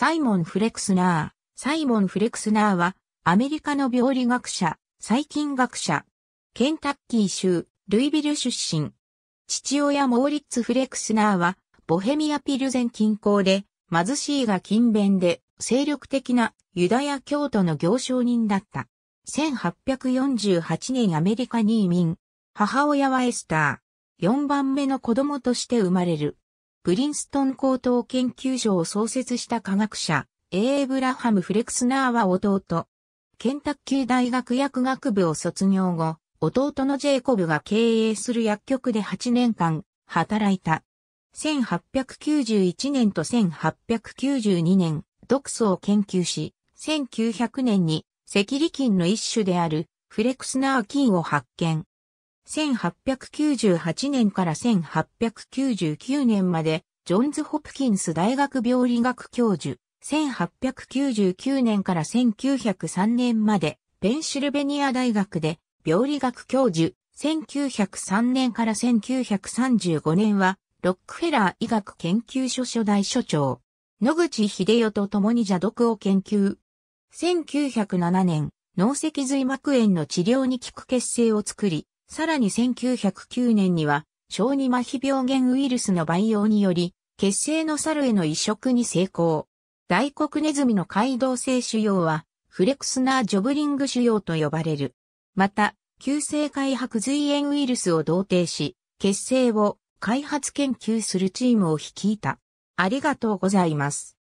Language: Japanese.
サイモン・フレクスナー。サイモン・フレクスナーは、アメリカの病理学者、細菌学者。ケンタッキー州、ルイビル出身。父親モーリッツ・フレクスナーは、ボヘミア・ピルゼン近郊で、貧しいが勤勉で、精力的なユダヤ教徒の行商人だった。1848年アメリカに移民。母親はエスター。4番目の子供として生まれる。プリンストン高等研究所を創設した科学者、エイブラハム・フレクスナーは弟。ケンタッキー大学薬学部を卒業後、弟のジェイコブが経営する薬局で8年間働いた。1891年と1892年、毒素を研究し、1900年に赤痢菌の一種であるフレクスナー菌を発見。1898年から1899年まで、ジョンズ・ホプキンス大学病理学教授、1899年から1903年まで、ペンシルベニア大学で、病理学教授、1903年から1935年は、ロックフェラー医学研究所所代所長、野口秀代と共に邪毒を研究。1907年、脳脊髄膜炎の治療に効く血清を作り、さらに1909年には、小児麻痺病原ウイルスの培養により、血清の猿への移植に成功。大黒ネズミの解動性腫瘍は、フレクスナージョブリング腫瘍と呼ばれる。また、急性開白髄炎ウイルスを同定し、血清を開発研究するチームを率いた。ありがとうございます。